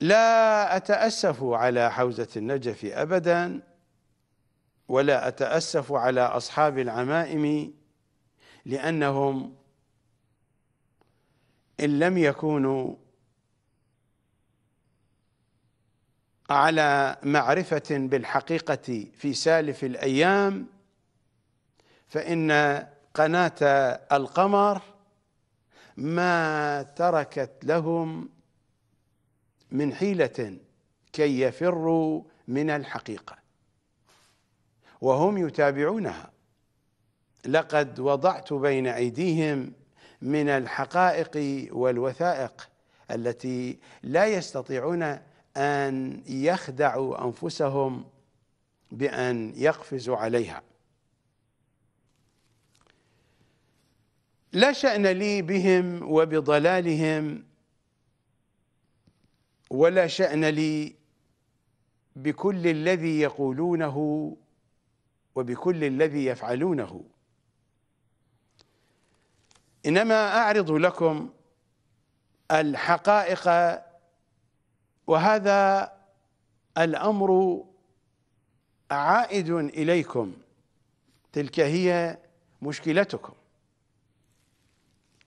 لا أتأسف على حوزة النجف أبدا ولا أتأسف على أصحاب العمائم لأنهم إن لم يكونوا على معرفة بالحقيقة في سالف الأيام فإن قناة القمر ما تركت لهم من حيلة كي يفروا من الحقيقة وهم يتابعونها لقد وضعت بين أيديهم من الحقائق والوثائق التي لا يستطيعون أن يخدعوا أنفسهم بأن يقفزوا عليها لا شأن لي بهم وبضلالهم ولا شأن لي بكل الذي يقولونه وبكل الذي يفعلونه إنما أعرض لكم الحقائق وهذا الأمر عائد إليكم تلك هي مشكلتكم